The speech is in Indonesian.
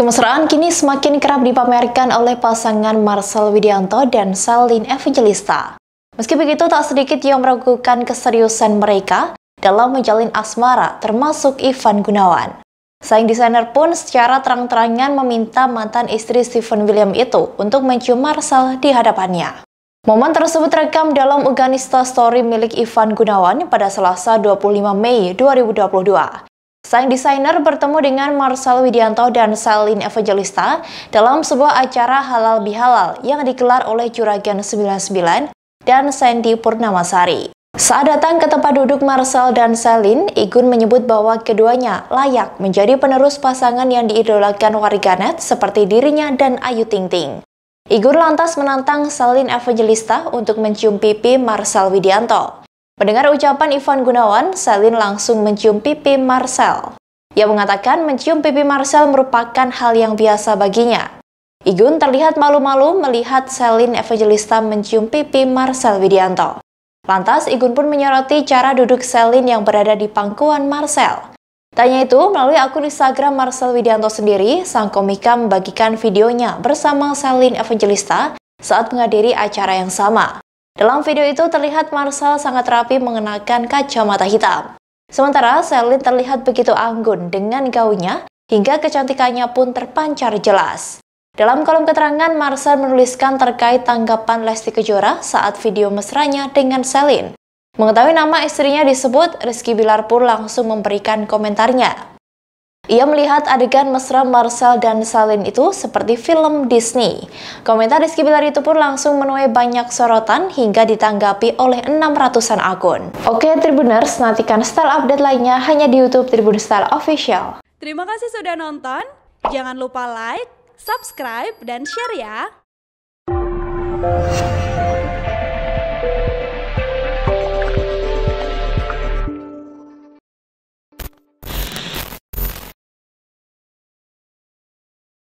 Kemesraan kini semakin kerap dipamerkan oleh pasangan Marcel Widianto dan Salin Evangelista. Meski begitu, tak sedikit yang meragukan keseriusan mereka dalam menjalin asmara, termasuk Ivan Gunawan. Saing desainer pun secara terang-terangan meminta mantan istri Stephen William itu untuk mencium Marcel di hadapannya. Momen tersebut rekam dalam Uganista Story milik Ivan Gunawan pada Selasa 25 Mei 2022. Sang desainer bertemu dengan Marcel Widianto dan Salin Evangelista dalam sebuah acara halal bihalal yang digelar oleh Juragan 99 dan Sandy Purnamasari. Saat datang ke tempat duduk Marcel dan Salin, Igun menyebut bahwa keduanya layak menjadi penerus pasangan yang diidolakan warganet seperti dirinya dan Ayu Ting Ting. Igun lantas menantang Salin Evangelista untuk mencium pipi Marcel Widianto. Mendengar ucapan Ivan Gunawan, Selin langsung mencium pipi Marcel. Ia mengatakan mencium pipi Marcel merupakan hal yang biasa baginya. Igun terlihat malu-malu melihat Selin Evangelista mencium pipi Marcel Widianto. Lantas, Igun pun menyoroti cara duduk Selin yang berada di pangkuan Marcel. Tanya itu, melalui akun Instagram Marcel Widianto sendiri, sang komika membagikan videonya bersama Selin Evangelista saat menghadiri acara yang sama. Dalam video itu terlihat Marcel sangat rapi mengenakan kacamata hitam. Sementara Selin terlihat begitu anggun dengan gaunnya hingga kecantikannya pun terpancar jelas. Dalam kolom keterangan, Marcel menuliskan terkait tanggapan Lesti Kejora saat video mesranya dengan Selin. Mengetahui nama istrinya disebut, Rizky Bilar pun langsung memberikan komentarnya. Ia melihat adegan mesra Marcel dan Salin itu seperti film Disney. Komentar Rizky Bilar itu pun langsung menuai banyak sorotan hingga ditanggapi oleh 600-an akun. Oke Tribuners, nantikan style update lainnya hanya di Youtube Tribun Style Official. Terima kasih sudah nonton, jangan lupa like, subscribe, dan share ya!